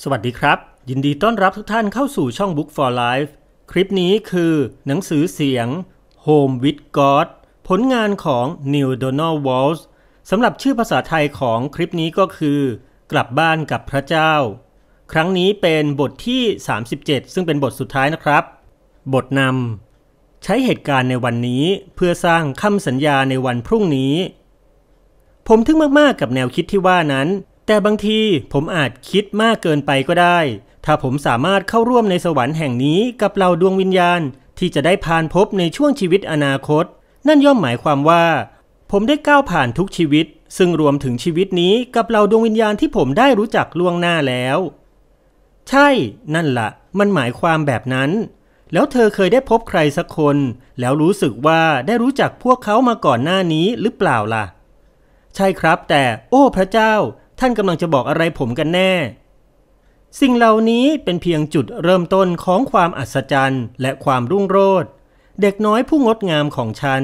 สวัสดีครับ ยินดีต้อนรับทุกท่านเข้าสู่ช่อง Book for Life คลิปนี้คือ หนังสือเสียง Home with God ผลงานของ Neil Donald Walsh สำหรับชื่อภาษาไทยของคลิปนี้ก็คือ กลับบ้านกับพระเจ้า ครั้งนี้เป็นบทที่ 37 ซึ่งเป็นบทสุดท้ายนะครับ บทนำใช้เหตุการณ์ในวันนี้เพื่อสร้างคำสัญญาในวันพรุ่งนี้ ผมทึ่งมาก ๆ กับแนวคิดที่ว่านั้นแต่บางทีผมอาจคิดมากเกินไปก็ได้ ถ้าผมสามารถเข้าร่วมในสวรรค์แห่งนี้กับเหล่าดวงวิญญาณ ที่จะได้ผ่านพบในช่วงชีวิตอนาคต นั่นย่อมหมายความว่า ผมได้ก้าวผ่านทุกชีวิต ซึ่งรวมถึงชีวิตนี้กับเหล่าดวงวิญญาณที่ผมได้รู้จักล่วงหน้าแล้ว ใช่ นั่นละ่ะ มันหมายความแบบนั้น แล้วเธอเคยได้พบใครสักคน แล้วรู้สึกว่าได้รู้จักพวกเขามาก่อนหน้านี้หรือเปล่าล่ะ ใช่ครับ แต่โอ้พระเจ้าท่านกำลังจะบอกอะไรผมกันแน่ สิ่งเหล่านี้เป็นเพียงจุดเริ่มต้นของความอัศจรรย์และความรุ่งโรจน์ เด็กน้อยผู้งดงามของฉัน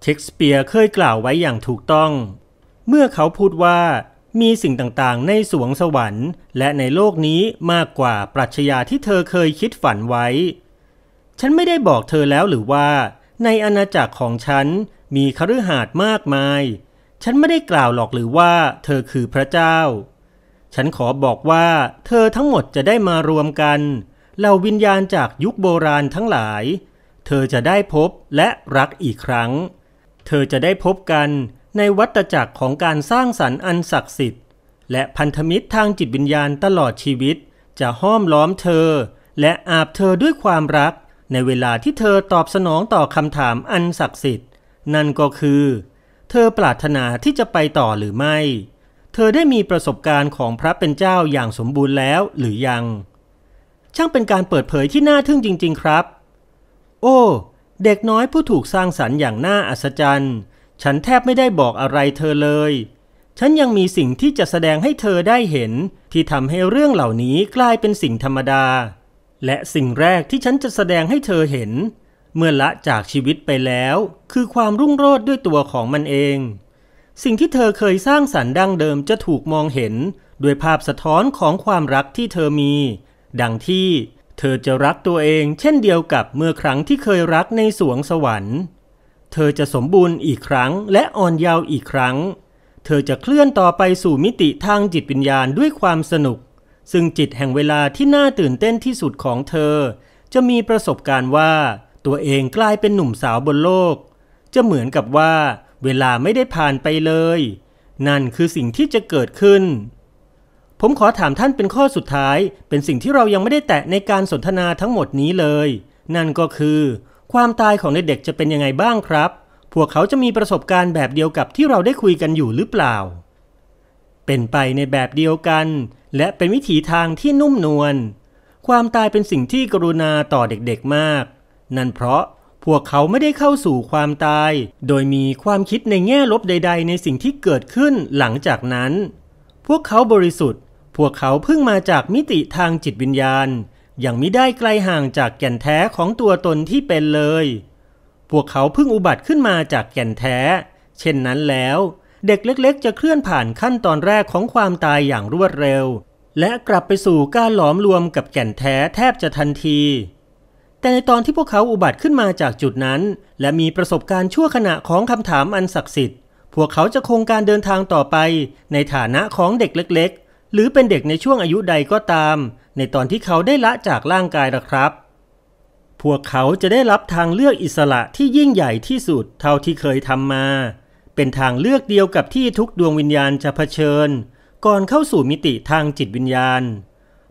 เชคสเปียร์เคยกล่าวไว้อย่างถูกต้อง เมื่อเขาพูดว่ามีสิ่งต่างๆในสวงสวรรค์ และในโลกนี้มากกว่าปรัชญาที่เธอเคยคิดฝันไว้ ฉันไม่ได้บอกเธอแล้วหรือว่า ในอาณาจักรของฉันมีคฤหาสน์มากมายฉันไม่ได้กล่าวหรอกหรือว่าเธอคือพระเจ้า ฉันขอบอกว่า เธอทั้งหมดจะได้มารวมกัน เหล่าวิญญาณจากยุคโบราณทั้งหลาย เธอจะได้พบและรักอีกครั้ง เธอจะได้พบกันในวัตจักรของการสร้างสรรค์อันศักดิ์สิทธิ์ และพันธมิตรทางจิตวิญญาณตลอดชีวิต จะห้อมล้อมเธอ และอาบเธอด้วยความรักในเวลาที่เธอตอบสนองต่อคำถามอันศักดิ์สิทธิ์ นั่นก็คือเธอปรารถนาที่จะไปต่อหรือไม่ เธอได้มีประสบการณ์ของพระเป็นเจ้าอย่างสมบูรณ์แล้วหรือยัง ช่างเป็นการเปิดเผยที่น่าทึ่งจริงๆ ครับ โอ้ เด็กน้อยผู้ถูกสร้างสรรค์อย่างน่าอัศจรรย์ ฉันแทบไม่ได้บอกอะไรเธอเลย ฉันยังมีสิ่งที่จะแสดงให้เธอได้เห็น ที่ทำให้เรื่องเหล่านี้กลายเป็นสิ่งธรรมดา และสิ่งแรกที่ฉันจะแสดงให้เธอเห็นเมื่อละจากชีวิตไปแล้ว คือความรุ่งโรจน์ด้วยตัวของมันเอง สิ่งที่เธอเคยสร้างสรรค์ดั้งเดิมจะถูกมองเห็นด้วยภาพสะท้อนของความรักที่เธอมี ดังที่ เธอจะรักตัวเอง เช่นเดียวกับเมื่อครั้งที่เคยรักในสวงสวรรค์ เธอจะสมบูรณ์อีกครั้งและอ่อนเยาว์อีกครั้ง เธอจะเคลื่อนต่อไปสู่มิติทางจิตวิญญาณด้วยความสนุก ซึ่งจิตแห่งเวลาที่น่าตื่นเต้นที่สุดของเธอ จะมีประสบการณ์ว่าตัวเองกลายเป็นหนุ่มสาวบนโลก จะเหมือนกับว่าเวลาไม่ได้ผ่านไปเลย นั่นคือสิ่งที่จะเกิดขึ้น ผมขอถามท่านเป็นข้อสุดท้าย เป็นสิ่งที่เรายังไม่ได้แตะในการสนทนาทั้งหมดนี้เลย นั่นก็คือ ความตายของเด็กจะเป็นยังไงบ้างครับ พวกเขาจะมีประสบการณ์แบบเดียวกับที่เราได้คุยกันอยู่หรือเปล่า เป็นไปในแบบเดียวกัน และเป็นวิถีทางที่นุ่มนวลความตายเป็นสิ่งที่กรุณาต่อเด็กๆมากนั่นเพราะพวกเขาไม่ได้เข้าสู่ความตาย โดยมีความคิดในแง่ลบใด ๆในสิ่งที่เกิดขึ้นหลังจากนั้น พวกเขาบริสุทธิ์ พวกเขาเพิ่งมาจากมิติทางจิตวิญญาณยังไม่ได้ไกลห่างจากแก่นแท้ของตัวตนที่เป็นเลย พวกเขาเพิ่งอุบัติขึ้นมาจากแก่นแท้ เช่นนั้นแล้ว เด็กเล็กๆ จะเคลื่อนผ่านขั้นตอนแรกของความตายอย่างรวดเร็ว และกลับไปสู่การหลอมรวมกับแก่นแท้แทบจะทันทีแต่ในตอนที่พวกเขาอุบัติขึ้นมาจากจุดนั้น และมีประสบการณ์ชั่วขณะของคำถามอันศักดิ์สิทธิ์พวกเขาจะคงการเดินทางต่อไป ในฐานะของเด็กเล็กๆ หรือเป็นเด็กในช่วงอายุใดก็ตาม ในตอนที่เขาได้ละจากร่างกายละครับ พวกเขาจะได้รับทางเลือกอิสระที่ยิ่งใหญ่ที่สุดเท่าที่เคยทำมา เป็นทางเลือกเดียวกับที่ทุกดวงวิญญาณจะเผชิญ ก่อนเข้าสู่มิติทางจิตวิญญาณ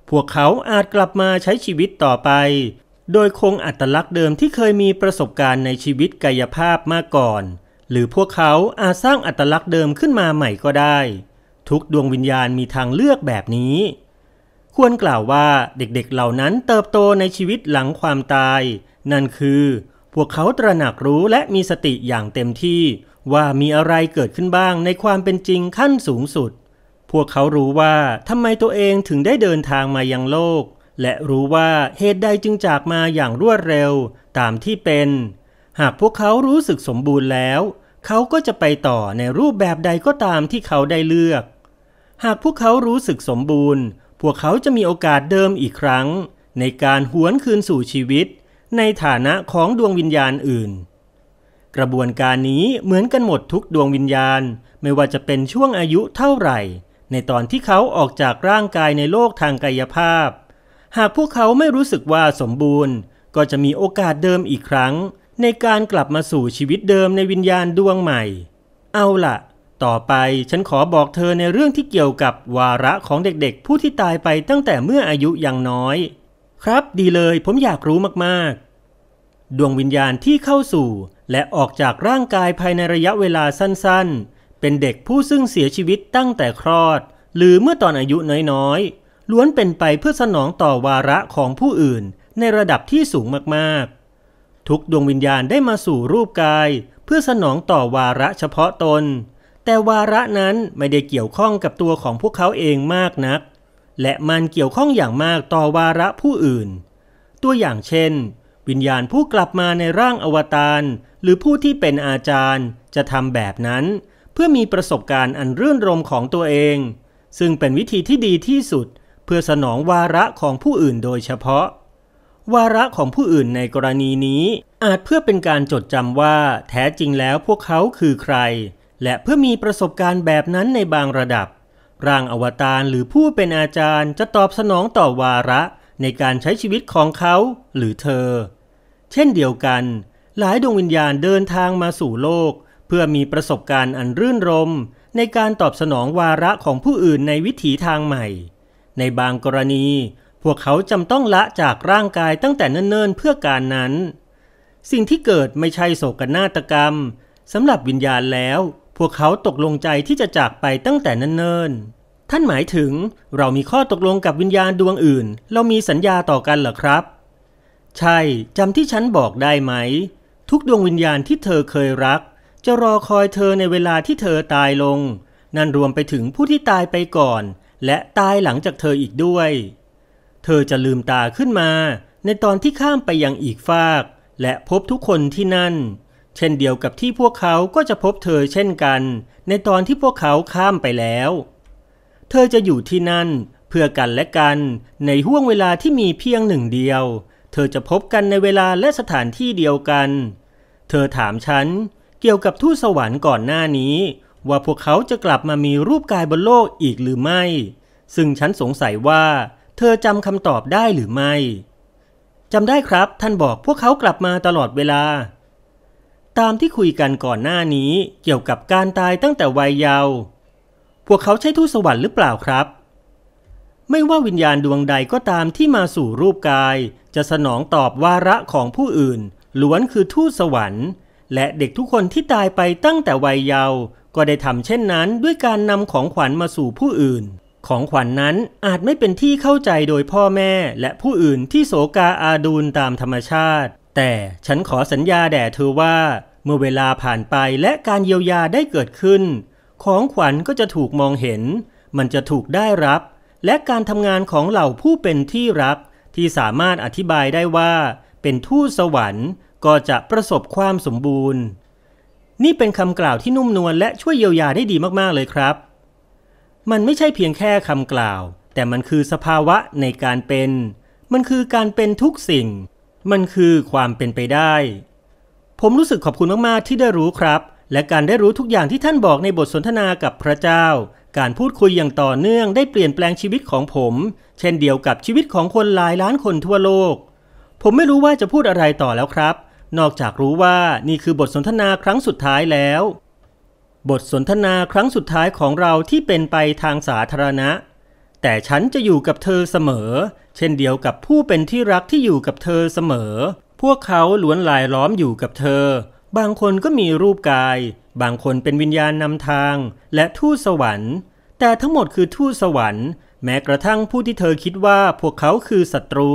พวกเขาอาจกลับมาใช้ชีวิตต่อไปโดยคงอัตลักษณ์เดิมที่เคยมีประสบการณ์ในชีวิตกายภาพมาก่อน หรือพวกเขาอาจสร้างอัตลักษณ์เดิมขึ้นมาใหม่ก็ได้ ทุกดวงวิญญาณมีทางเลือกแบบนี้ ควรกล่าวว่าเด็กๆเหล่านั้นเติบโตในชีวิตหลังความตาย นั่นคือ พวกเขาตระหนักรู้และมีสติอย่างเต็มที่ ว่ามีอะไรเกิดขึ้นบ้างในความเป็นจริงขั้นสูงสุด พวกเขารู้ว่าทำไมตัวเองถึงได้เดินทางมายังโลกและรู้ว่าเหตุใดจึงจากมาอย่างรวดเร็วตามที่เป็น หากพวกเขารู้สึกสมบูรณ์แล้ว เขาก็จะไปต่อในรูปแบบใดก็ตามที่เขาได้เลือก หากพวกเขารู้สึกสมบูรณ์ พวกเขาจะมีโอกาสเดิมอีกครั้ง ในการหวนคืนสู่ชีวิต ในฐานะของดวงวิญญาณอื่น กระบวนการนี้เหมือนกันหมดทุกดวงวิญญาณไม่ว่าจะเป็นช่วงอายุเท่าไหร่ ในตอนที่เขาออกจากร่างกายในโลกทางกายภาพหากพวกเขาไม่รู้สึกว่าสมบูรณ์ ก็จะมีโอกาสเดิมอีกครั้ง ในการกลับมาสู่ชีวิตเดิมในวิญญาณดวงใหม่ เอาละ่ะ ต่อไปฉันขอบอกเธอในเรื่องที่เกี่ยวกับ วาระของเด็กๆผู้ที่ตายไปตั้งแต่เมื่ออายุยังน้อย ครับดีเลยผมอยากรู้มากๆ ดวงวิญญาณที่เข้าสู่และออกจากร่างกายภายในระยะเวลาสั้นๆ เป็นเด็กผู้ซึ่งเสียชีวิตตั้งแต่คลอด หรือเมื่อตอนอายุน้อยๆล้วนเป็นไปเพื่อสนองต่อวาระของผู้อื่นในระดับที่สูงมาก ๆ ทุกดวงวิญญาณได้มาสู่รูปกาย เพื่อสนองต่อวาระเฉพาะตน แต่วาระนั้นไม่ได้เกี่ยวข้องกับตัวของพวกเขาเองมากนัก และมันเกี่ยวข้องอย่างมากต่อวาระผู้อื่น ตัวอย่างเช่น วิญญาณผู้กลับมาในร่างอวตาร หรือผู้ที่เป็นอาจารย์จะทำแบบนั้นเพื่อมีประสบการณ์อันรื่นรมของตัวเอง ซึ่งเป็นวิธีที่ดีที่สุดเพื่อสนองวาระของผู้อื่นโดยเฉพาะ วาระของผู้อื่นในกรณีนี้อาจเพื่อเป็นการจดจำว่าแท้จริงแล้วพวกเขาคือใคร และเพื่อมีประสบการณ์แบบนั้นในบางระดับ ร่างอวตารหรือผู้เป็นอาจารย์จะตอบสนองต่อวาระในการใช้ชีวิตของเขา หรือเธอ เช่นเดียวกัน หลายดวงวิญญาณเดินทางมาสู่โลก เพื่อมีประสบการณ์อันรื่นรมในการตอบสนองวาระของผู้อื่นในวิถีทางใหม่ในบางกรณีพวกเขาจำต้องละจากร่างกายตั้งแต่เนิ่นๆเพื่อการนั้น สิ่งที่เกิดไม่ใช่โศกนาฏกรรมสำหรับวิญญาณแล้ว พวกเขาตกลงใจที่จะจากไปตั้งแต่เนิ่นๆท่านหมายถึงเรามีข้อตกลงกับวิญญาณดวงอื่น เรามีสัญญาต่อกันเหรอครับ ใช่ จำที่ฉันบอกได้ไหม ทุกดวงวิญญาณที่เธอเคยรัก จะรอคอยเธอในเวลาที่เธอตายลงนั่นรวมไปถึงผู้ที่ตายไปก่อนและตายหลังจากเธออีกด้วย เธอจะลืมตาขึ้นมา ในตอนที่ข้ามไปยังอีกฟาก และพบทุกคนที่นั่น เช่นเดียวกับที่พวกเขาก็จะพบเธอเช่นกัน ในตอนที่พวกเขาข้ามไปแล้ว เธอจะอยู่ที่นั่น เพื่อกันและกัน ในห่วงเวลาที่มีเพียงหนึ่งเดียว เธอจะพบกันในเวลาและสถานที่เดียวกัน เธอถามฉันเกี่ยวกับทูตสวรรค์ก่อนหน้านี้ว่าพวกเขาจะกลับมามีรูปกายบนโลกอีกหรือไม่ ซึ่งฉันสงสัยว่าเธอจำคำตอบได้หรือไม่จำได้ครับ ท่านบอกพวกเขากลับมาตลอดเวลา ตามที่คุยกันก่อนหน้านี้เกี่ยวกับการตายตั้งแต่วัยเยาว์พวกเขาใช้ทูตสวรรค์หรือเปล่าครับ ไม่ว่าวิญญาณดวงใดก็ตามที่มาสู่รูปกาย จะสนองตอบวาระของผู้อื่นล้วนคือทูตสวรรค์และเด็กทุกคนที่ตายไปตั้งแต่วัยเยาว์ก็ได้ทำเช่นนั้นด้วยการนำของขวัญมาสู่ผู้อื่น ของขวัญนนั้นอาจไม่เป็นที่เข้าใจโดยพ่อแม่และผู้อื่นที่โสกาอาดูลตามธรรมชาติ แต่ฉันขอสัญญาแด่เธอว่าเมื่อเวลาผ่านไปและการเยียวยาได้เกิดขึ้น ของขวัญก็จะถูกมองเห็น มันจะถูกได้รับ และการทำงานของเหล่าผู้เป็นที่รักที่สามารถอธิบายได้ว่า เป็นทูตสวรรค์ก็จะประสบความสมบูรณ์ นี่เป็นคำกล่าวที่นุ่มนวลและช่วยเยียวยาได้ดีมากๆ เลยครับ มันไม่ใช่เพียงแค่คำกล่าว แต่มันคือสภาวะในการเป็น มันคือการเป็นทุกสิ่ง มันคือความเป็นไปได้ ผมรู้สึกขอบคุณมากๆที่ได้รู้ครับ และการได้รู้ทุกอย่างที่ท่านบอกในบทสนทนากับพระเจ้า การพูดคุยอย่างต่อเนื่อง ได้เปลี่ยนแปลงชีวิตของผม เช่นเดียวกับชีวิตของคนหลายล้านคนทั่วโลก ผมไม่รู้ว่าจะพูดอะไรต่อแล้วครับนอกจากรู้ว่านี่คือบทสนทนาครั้งสุดท้ายแล้ว บทสนทนาครั้งสุดท้ายของเราที่เป็นไปทางสาธารณะ แต่ฉันจะอยู่กับเธอเสมอ เช่นเดียวกับผู้เป็นที่รักที่อยู่กับเธอเสมอ พวกเขาล้วนหลายล้อมอยู่กับเธอ บางคนก็มีรูปกาย บางคนเป็นวิญญาณนำทางและทูตสวรรค์ แต่ทั้งหมดคือทูตสวรรค์แม้กระทั่งผู้ที่เธอคิดว่าพวกเขาคือศัตรู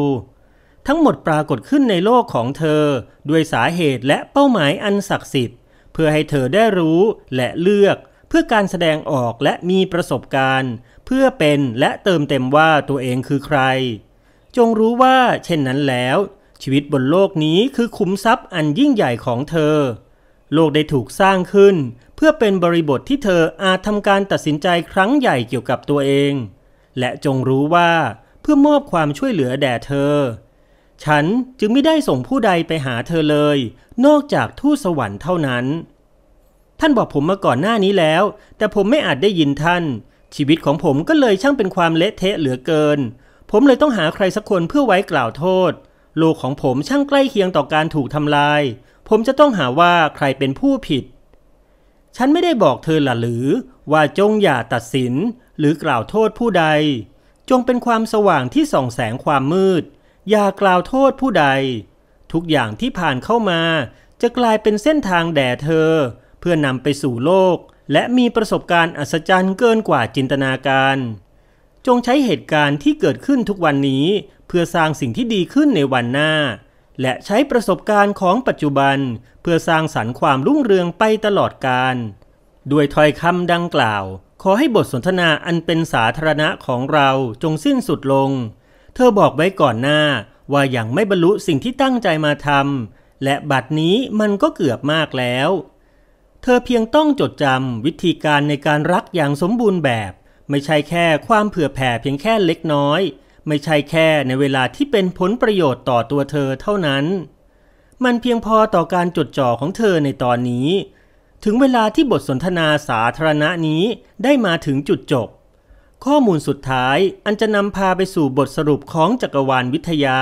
ทั้งหมดปรากฏขึ้นในโลกของเธอ ด้วยสาเหตุและเป้าหมายอันศักดิ์สิทธิ์ เพื่อให้เธอได้รู้และเลือก เพื่อการแสดงออกและมีประสบการณ์ เพื่อเป็นและเติมเต็มว่าตัวเองคือใคร จงรู้ว่า เช่นนั้นแล้ว ชีวิตบนโลกนี้คือคุ้มทรัพย์อันยิ่งใหญ่ของเธอ โลกได้ถูกสร้างขึ้น เพื่อเป็นบริบทที่เธออาจทำการตัดสินใจครั้งใหญ่เกี่ยวกับตัวเอง และจงรู้ว่าเพื่อมอบความช่วยเหลือแด่เธอฉันจึงไม่ได้ส่งผู้ใดไปหาเธอเลย นอกจากทูตสวรรค์เท่านั้น ท่านบอกผมมาก่อนหน้านี้แล้ว แต่ผมไม่อาจได้ยินท่าน ชีวิตของผมก็เลยช่างเป็นความเละเทะเหลือเกิน ผมเลยต้องหาใครสักคนเพื่อไว้กล่าวโทษ โลกของผมช่างใกล้เคียงต่อการถูกทำลาย ผมจะต้องหาว่าใครเป็นผู้ผิด ฉันไม่ได้บอกเธอหละหรือ ว่าจงอย่าตัดสินหรือกล่าวโทษผู้ใด จงเป็นความสว่างที่ส่องแสงความมืดอย่ากล่าวโทษผู้ใด ทุกอย่างที่ผ่านเข้ามา จะกลายเป็นเส้นทางแด่เธอ เพื่อนำไปสู่โลก และมีประสบการณ์อัศจรรย์เกินกว่าจินตนาการ จงใช้เหตุการณ์ที่เกิดขึ้นทุกวันนี้เพื่อสร้างสิ่งที่ดีขึ้นในวันหน้า และใช้ประสบการณ์ของปัจจุบัน เพื่อสร้างสรรค์ความรุ่งเรืองไปตลอดกาลด้วยถ้อยคำดังกล่าว ขอให้บทสนทนาอันเป็นสาธารณะของเราจงสิ้นสุดลงเธอบอกไว้ก่อนหน้าว่ายังไม่บรรลุสิ่งที่ตั้งใจมาทำและบัดนี้มันก็เกือบมากแล้ว เธอเพียงต้องจดจำวิธีการในการรักอย่างสมบูรณ์แบบ ไม่ใช่แค่ความเผื่อแผ่เพียงแค่เล็กน้อย ไม่ใช่แค่ในเวลาที่เป็นผลประโยชน์ต่อตัวเธอเท่านั้น มันเพียงพอต่อการจดจ่อของเธอในตอนนี้ ถึงเวลาที่บทสนทนาสาธารณะนี้ได้มาถึงจุดจบข้อมูลสุดท้ายอันจะนำพาไปสู่บทสรุปของจักรวาลวิทยา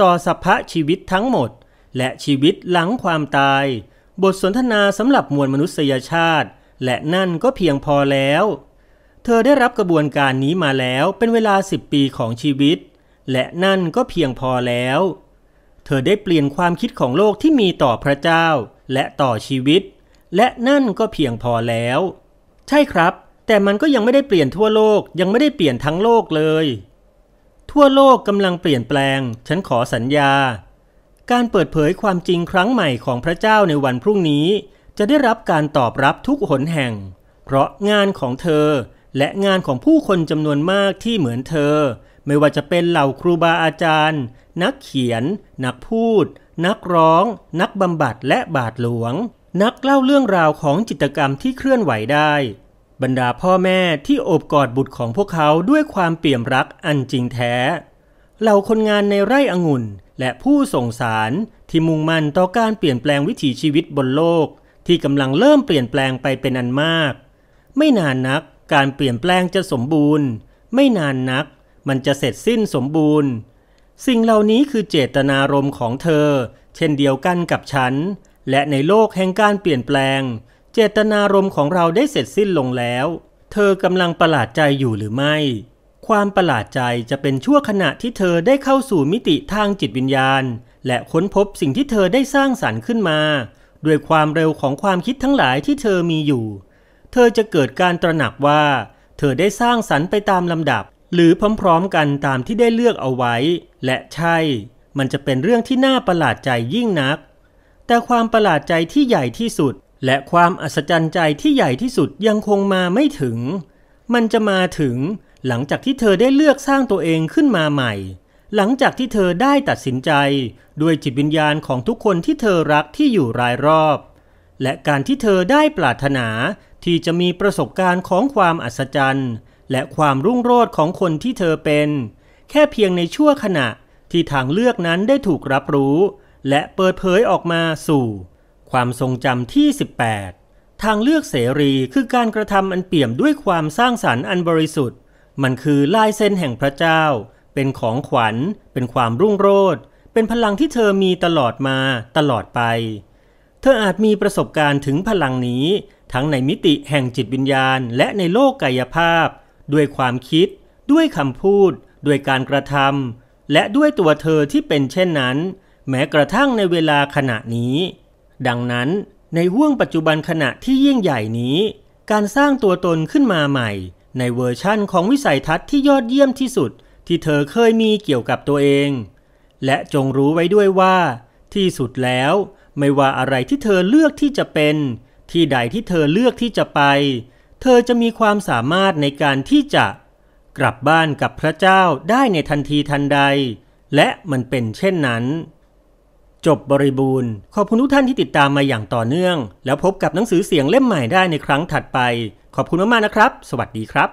ต่อสัพพะชีวิตทั้งหมด และชีวิตหลังความตาย บทสนทนาสำหรับมวลมนุษยชาติ และนั่นก็เพียงพอแล้ว เธอได้รับกระบวนการนี้มาแล้วเป็นเวลา 10 ปีของชีวิต และนั่นก็เพียงพอแล้ว เธอได้เปลี่ยนความคิดของโลกที่มีต่อพระเจ้าและต่อชีวิต และนั่นก็เพียงพอแล้ว ใช่ครับแต่มันก็ยังไม่ได้เปลี่ยนทั่วโลกยังไม่ได้เปลี่ยนทั้งโลกเลย ทั่วโลกกำลังเปลี่ยนแปลง ฉันขอสัญญา การเปิดเผยความจริงครั้งใหม่ของพระเจ้าในวันพรุ่งนี้ จะได้รับการตอบรับทุกหนแห่ง เพราะงานของเธอ และงานของผู้คนจำนวนมากที่เหมือนเธอ ไม่ว่าจะเป็นเหล่าครูบาอาจารย์ นักเขียนนักพูด นักร้อง นักบำบัดและบาทหลวง นักเล่าเรื่องราวของจิตกรรมที่เคลื่อนไหวได้บรรดาพ่อแม่ที่โอบกอดบุตรของพวกเขาด้วยความเปี่ยมรักอันจริงแท้เหล่าคนงานในไร่องุ่นและผู้ส่งสารที่มุ่งมั่นต่อการเปลี่ยนแปลงวิถีชีวิตบนโลกที่กำลังเริ่มเปลี่ยนแปลงไปเป็นอันมาก ไม่นานนักการเปลี่ยนแปลงจะสมบูรณ์ ไม่นานนัก มันจะเสร็จสิ้นสมบูรณ์ สิ่งเหล่านี้คือเจตนารมณ์ของเธอ เช่นเดียวกันกับฉัน และในโลกแห่งการเปลี่ยนแปลงเจตนารมณ์ของเราได้เสร็จสิ้นลงแล้ว เธอกำลังประหลาดใจอยู่หรือไม่ ความประหลาดใจจะเป็นชั่วขณะที่เธอได้เข้าสู่มิติทางจิตวิญญาณ และค้นพบสิ่งที่เธอได้สร้างสารรค์ขึ้นมา ด้วยความเร็วของความคิดทั้งหลายที่เธอมีอยู่ เธอจะเกิดการตระหนักว่า เธอได้สร้างสรรค์ไปตามลำดับ หรือพร้อมๆ กันตามที่ได้เลือกเอาไว้ และใช่ มันจะเป็นเรื่องที่น่าประหลาดใจยิ่งนัก แต่ความประหลาดใจที่ใหญ่ที่สุดและความอัศจรรย์ใจที่ใหญ่ที่สุดยังคงมาไม่ถึง มันจะมาถึงหลังจากที่เธอได้เลือกสร้างตัวเองขึ้นมาใหม่ หลังจากที่เธอได้ตัดสินใจ ด้วยจิตวิญญาณของทุกคนที่เธอรักที่อยู่รายรอบ และการที่เธอได้ปรารถนาที่จะมีประสบการณ์ของความอัศจรรย์ และความรุ่งโรจน์ของคนที่เธอเป็น แค่เพียงในชั่วขณะที่ทางเลือกนั้นได้ถูกรับรู้ และเปิดเผยออกมาสู่ความทรงจำที่ 18 ทางเลือกเสรีคือการกระทำอันเปี่ยมด้วยความสร้างสารรค์อันบริสุทธิ์ มันคือลายเส้นแห่งพระเจ้า เป็นของขวัญ เป็นความรุ่งโรจน์ เป็นพลังที่เธอมีตลอดมาตลอดไป เธออาจมีประสบการณ์ถึงพลังนี้ ทั้งในมิติแห่งจิตวิญญาณ และในโลกกายภาพ ด้วยความคิด ด้วยคำพูด ด้วยการกระทำและด้วยตัวเธอที่เป็นเช่นนั้น แม้กระทั่งในเวลาขณะนี้ดังนั้นในห่วงปัจจุบันขณะที่ยิ่งใหญ่นี้ การสร้างตัวตนขึ้นมาใหม่ ในเวอร์ชั่นของวิสัยทัศน์ที่ยอดเยี่ยมที่สุด ที่เธอเคยมีเกี่ยวกับตัวเอง และจงรู้ไว้ด้วยว่า ที่สุดแล้ว ไม่ว่าอะไรที่เธอเลือกที่จะเป็น ที่ใดที่เธอเลือกที่จะไป เธอจะมีความสามารถในการที่จะ กลับบ้านกับพระเจ้าได้ในทันทีทันใด และมันเป็นเช่นนั้นจบบริบูรณ์ ขอบคุณทุกท่านที่ติดตามมาอย่างต่อเนื่อง แล้วพบกับหนังสือเสียงเล่มใหม่ได้ในครั้งถัดไป ขอบคุณมากๆนะครับ สวัสดีครับ